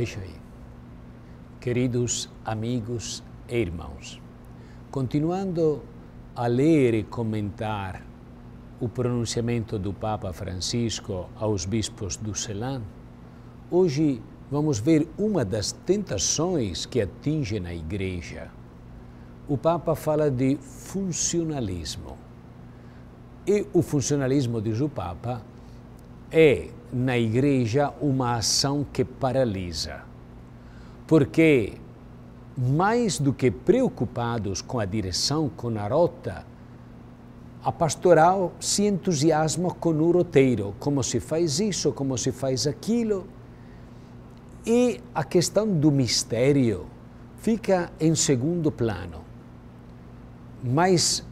Deixa aí. Queridos amigos e irmãos, continuando a ler e comentar o pronunciamento do Papa Francisco aos bispos do Ceilão, hoje vamos ver uma das tentações que atinge na Igreja. O Papa fala de funcionalismo. E o funcionalismo, diz o Papa, é, na igreja, uma ação que paralisa. Porque, mais do que preocupados com a direção, com a rota, a pastoral se entusiasma com o roteiro, como se faz isso, como se faz aquilo. E a questão do mistério fica em segundo plano. Mas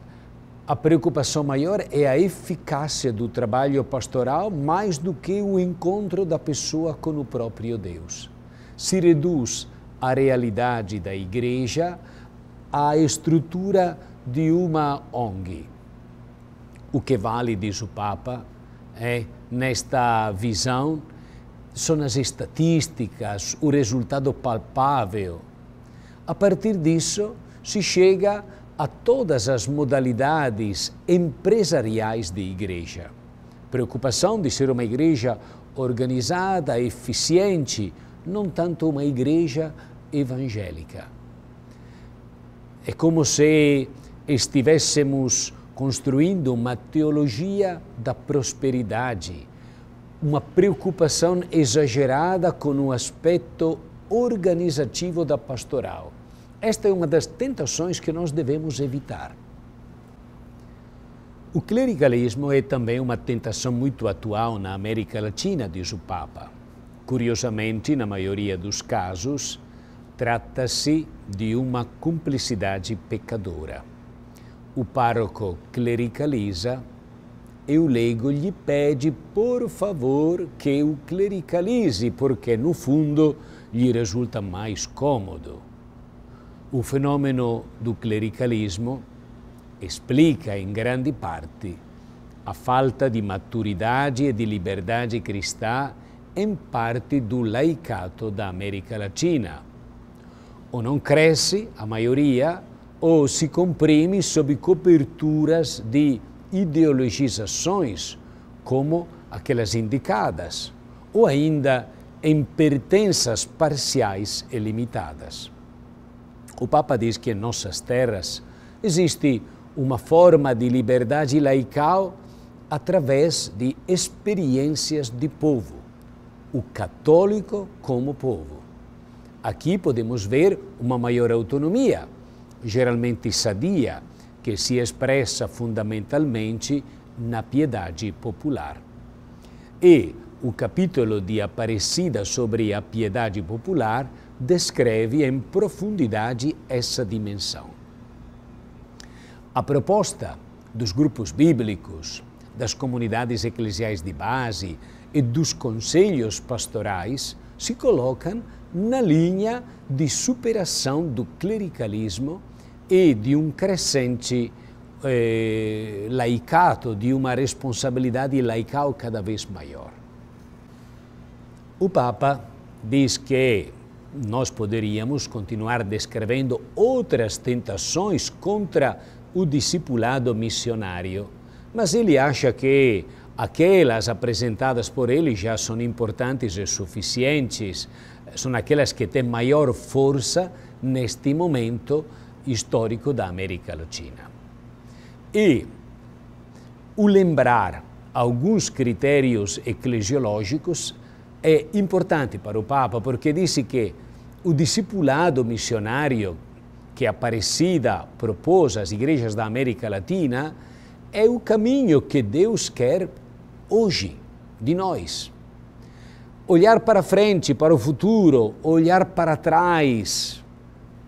a preocupação maior é a eficácia do trabalho pastoral mais do que o encontro da pessoa com o próprio Deus. Se reduz a realidade da igreja à estrutura de uma ONG. O que vale, diz o Papa, é, nesta visão, são as estatísticas, o resultado palpável. A partir disso, se chega a a todas as modalidades empresariais de igreja. Preocupação de ser uma igreja organizada, eficiente, não tanto uma igreja evangélica. É como se estivéssemos construindo uma teologia da prosperidade, uma preocupação exagerada com o aspecto organizativo da pastoral. Esta é uma das tentações que nós devemos evitar. O clericalismo é também uma tentação muito atual na América Latina, diz o Papa. Curiosamente, na maioria dos casos, trata-se de uma cumplicidade pecadora. O pároco clericaliza e o leigo lhe pede, por favor, que o clericalize, porque no fundo lhe resulta mais cômodo o fenomeno do clericalismo explica in grandi parti a falta di maturidade e di liberdade cristã em parte do laicato da América Latina. Ou não cresce, a maioria, ou se comprime sob coberturas de ideologizações, como aquelas indicadas, ou ainda em pertenças parciais e limitadas. O Papa diz que em nossas terras existe uma forma de liberdade laical através de experiências de povo, o católico como povo. Aqui podemos ver uma maior autonomia, geralmente sadia, que se expressa fundamentalmente na piedade popular. E o capítulo de Aparecida sobre a piedade popular descreve em profundidade essa dimensão. A proposta dos grupos bíblicos, das comunidades eclesiais de base e dos conselhos pastorais se colocam na linha de superação do clericalismo e de um crescente eh, laicato, de uma responsabilidade laical cada vez maior. O Papa diz que nós poderíamos continuar descrevendo outras tentações contra o discipulado missionário, mas ele acha que aquelas apresentadas por ele já são importantes e suficientes, são aquelas que têm maior força neste momento histórico da América Latina. E o lembrar alguns critérios eclesiológicos é importante para o Papa porque disse que o discipulado missionário que Aparecida propôs às igrejas da América Latina é o caminho que Deus quer hoje de nós. Olhar para frente, para o futuro, olhar para trás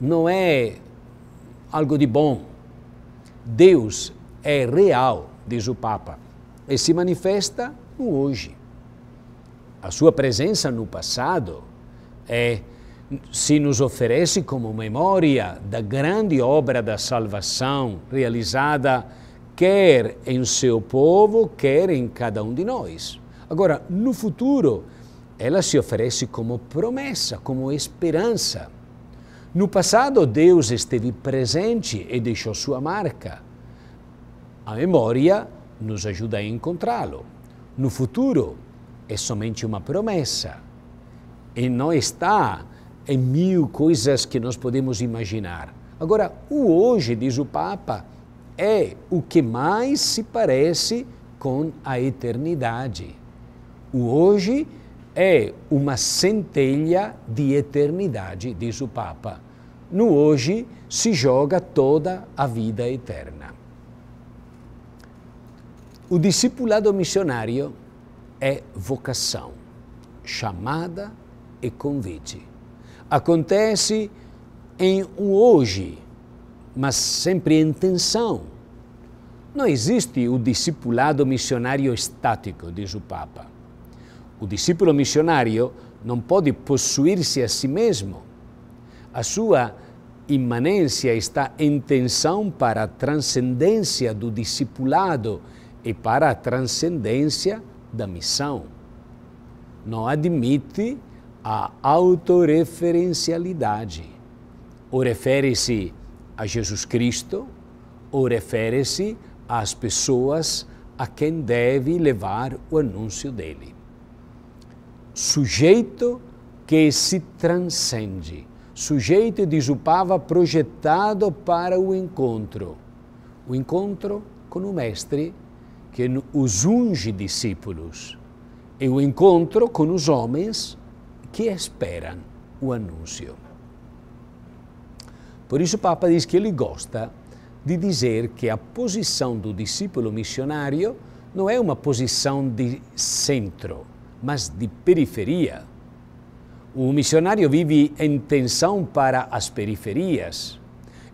não é algo de bom. Deus é real, diz o Papa, e se manifesta no hoje a sua presença no passado é, se nos oferece como memória da grande obra da salvação realizada quer em seu povo, quer em cada um de nós. Agora, no futuro, ela se oferece como promessa, como esperança. No passado, Deus esteve presente e deixou sua marca. A memória nos ajuda a encontrá-lo. No futuro, é somente uma promessa. E não está em mil coisas que nós podemos imaginar. Agora, o hoje, diz o Papa, é o que mais se parece com a eternidade. O hoje é uma centelha de eternidade, diz o Papa. No hoje se joga toda a vida eterna. O discipulado missionário é vocação, chamada e convite. Acontece em um hoje, mas sempre em tensão. Não existe o discipulado missionário estático, diz o Papa. O discípulo missionário não pode possuir-se a si mesmo. A sua imanência está em tensão para a transcendência do discipulado e para a transcendência da missão não admite a autorreferencialidade. Ou refere-se a Jesus Cristo, ou refere-se às pessoas a quem deve levar o anúncio dele. Sujeito que se transcende, sujeito o Pava, projetado para o encontro, o encontro com o Mestre que os unge discípulos e o encontro com os homens que esperam o anúncio. Por isso, o Papa diz que ele gosta de dizer que a posição do discípulo missionário não é uma posição de centro, mas de periferia. O missionário vive em tensão para as periferias,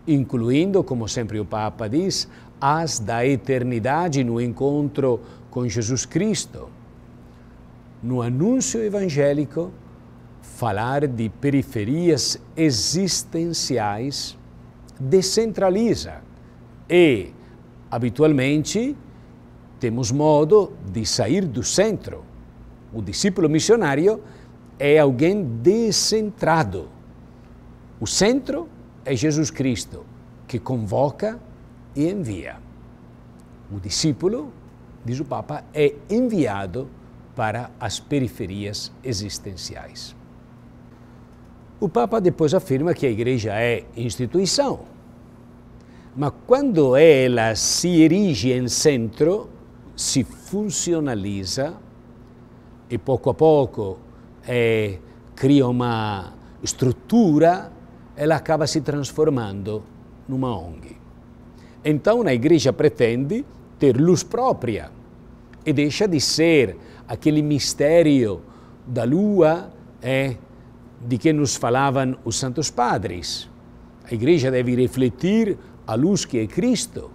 incluindo, como sempre o Papa diz, as da eternidade no encontro com Jesus Cristo. No anúncio evangélico, falar de periferias existenciais descentraliza e, habitualmente, temos modo de sair do centro. O discípulo missionário é alguém descentrado. O centro é Jesus Cristo, que convoca e envia. O discípulo, diz o Papa, é enviado para as periferias existenciais. O Papa depois afirma que a Igreja é instituição, mas quando ela se erige em centro, se funcionaliza e pouco a pouco é, cria uma estrutura, ela acaba se transformando numa ONG. Então a igreja pretende ter luz própria e deixa de ser aquele mistério da lua é, de que nos falavam os santos padres. A igreja deve refletir a luz que é Cristo.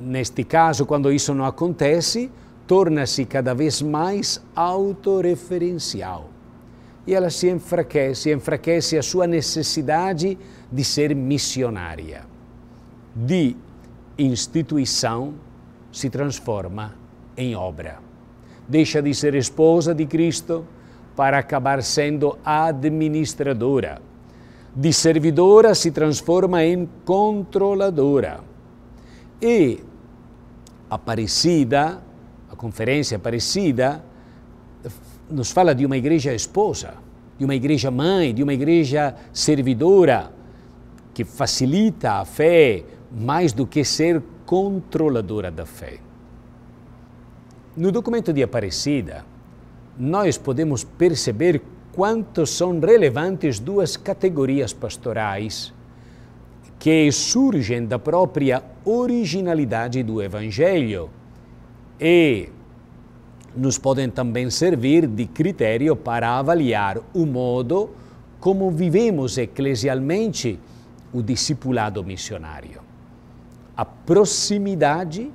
Neste caso, quando isso não acontece, torna-se cada vez mais autorreferencial. E ela se enfraquece, enfraquece a sua necessidade de ser missionária de instituição se transforma em obra. Deixa de ser esposa de Cristo para acabar sendo administradora. De servidora se transforma em controladora. E Aparecida, a conferência Aparecida, nos fala de uma igreja esposa, de uma igreja mãe, de uma igreja servidora, que facilita a fé, mais do que ser controladora da fé. No documento de Aparecida, nós podemos perceber quanto são relevantes duas categorias pastorais que surgem da própria originalidade do Evangelho e nos podem também servir de critério para avaliar o modo como vivemos eclesialmente o discipulado missionário a proximidade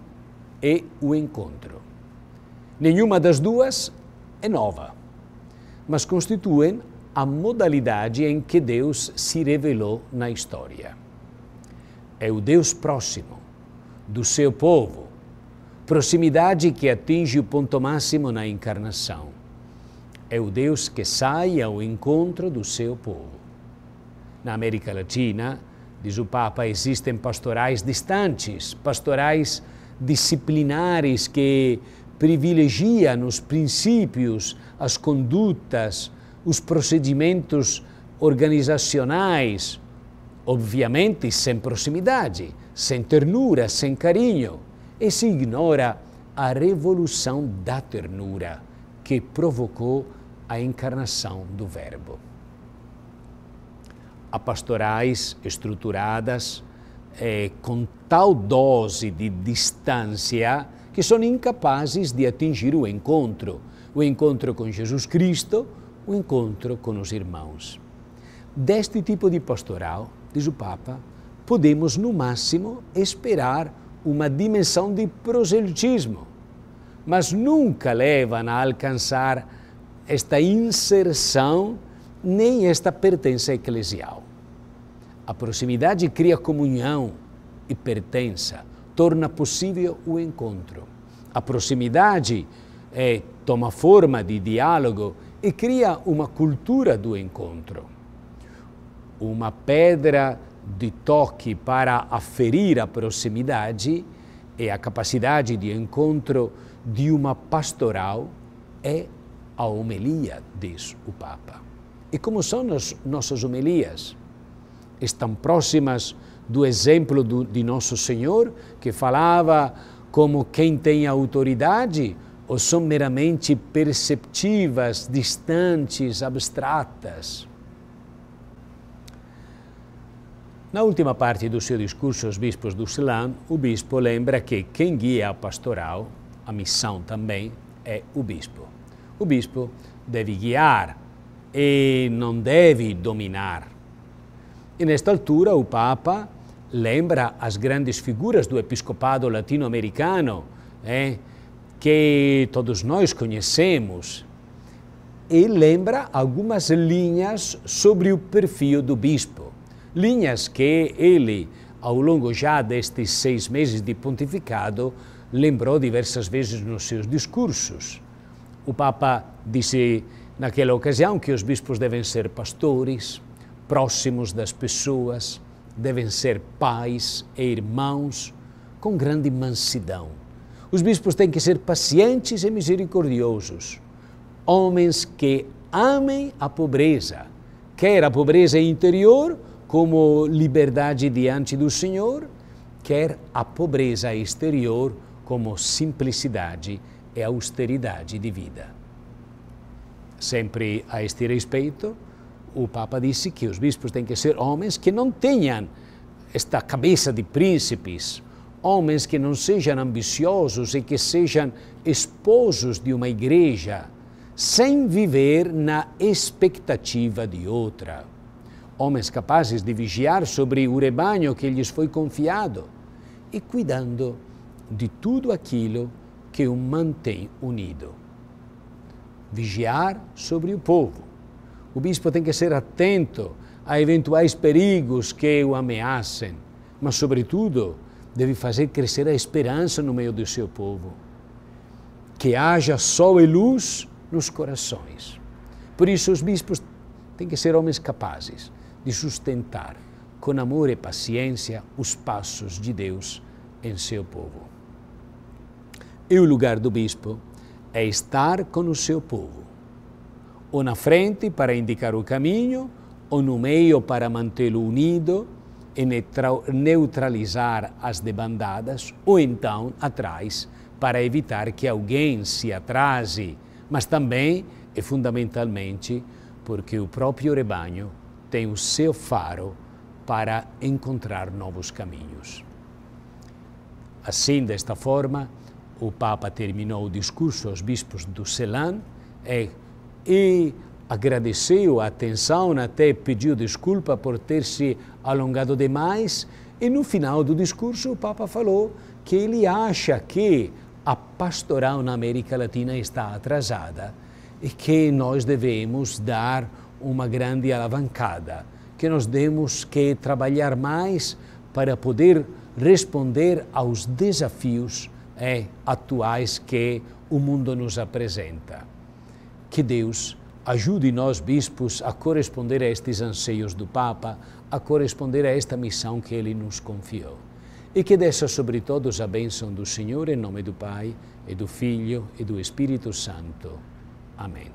e o encontro. Nenhuma das duas é nova, mas constituem a modalidade em que Deus se revelou na história. É o Deus próximo, do seu povo, proximidade que atinge o ponto máximo na encarnação. É o Deus que sai ao encontro do seu povo. Na América Latina, diz o Papa, existem pastorais distantes, pastorais disciplinares que privilegiam os princípios, as condutas, os procedimentos organizacionais, obviamente sem proximidade, sem ternura, sem carinho, e se ignora a revolução da ternura que provocou a encarnação do Verbo a pastorais estruturadas eh, com tal dose de distância que são incapazes de atingir o encontro, o encontro com Jesus Cristo, o encontro com os irmãos. Deste tipo de pastoral, diz o Papa, podemos no máximo esperar uma dimensão de proselitismo, mas nunca levam a alcançar esta inserção nem esta pertença eclesial. A proximidade cria comunhão e pertença, torna possível o encontro. A proximidade é, toma forma de diálogo e cria uma cultura do encontro. Uma pedra de toque para aferir a proximidade e é a capacidade de encontro de uma pastoral é a homilia, diz o Papa. E como são as nossas homilias? estão próximas do exemplo do, de Nosso Senhor, que falava como quem tem autoridade, ou são meramente perceptivas, distantes, abstratas? Na última parte do seu discurso aos bispos do Islã, o bispo lembra que quem guia a pastoral, a missão também, é o bispo. O bispo deve guiar e não deve dominar. E nesta altura, o Papa lembra as grandes figuras do episcopado latino-americano, eh, que todos nós conhecemos, e lembra algumas linhas sobre o perfil do bispo. Linhas que ele, ao longo já destes seis meses de pontificado, lembrou diversas vezes nos seus discursos. O Papa disse naquela ocasião que os bispos devem ser pastores, próximos das pessoas, devem ser pais e irmãos com grande mansidão. Os bispos têm que ser pacientes e misericordiosos, homens que amem a pobreza, quer a pobreza interior, como liberdade diante do Senhor, quer a pobreza exterior, como simplicidade e austeridade de vida. Sempre a este respeito, o Papa disse que os bispos têm que ser homens que não tenham esta cabeça de príncipes, homens que não sejam ambiciosos e que sejam esposos de uma igreja, sem viver na expectativa de outra. Homens capazes de vigiar sobre o rebanho que lhes foi confiado e cuidando de tudo aquilo que o mantém unido. Vigiar sobre o povo, o bispo tem que ser atento a eventuais perigos que o ameacem, mas, sobretudo, deve fazer crescer a esperança no meio do seu povo. Que haja sol e luz nos corações. Por isso, os bispos têm que ser homens capazes de sustentar com amor e paciência os passos de Deus em seu povo. E o lugar do bispo é estar com o seu povo ou na frente para indicar o caminho, ou no meio para mantê-lo unido e neutralizar as debandadas, ou então atrás para evitar que alguém se atrase, mas também e fundamentalmente porque o próprio rebanho tem o seu faro para encontrar novos caminhos. Assim, desta forma, o Papa terminou o discurso aos bispos do Selan, e e agradeceu a atenção, até pediu desculpa por ter se alongado demais. E no final do discurso, o Papa falou que ele acha que a pastoral na América Latina está atrasada e que nós devemos dar uma grande alavancada, que nós temos que trabalhar mais para poder responder aos desafios é, atuais que o mundo nos apresenta. Que Deus ajude nós, bispos, a corresponder a estes anseios do Papa, a corresponder a esta missão que ele nos confiou. E que desça sobre todos a bênção do Senhor, em nome do Pai, e do Filho, e do Espírito Santo. Amém.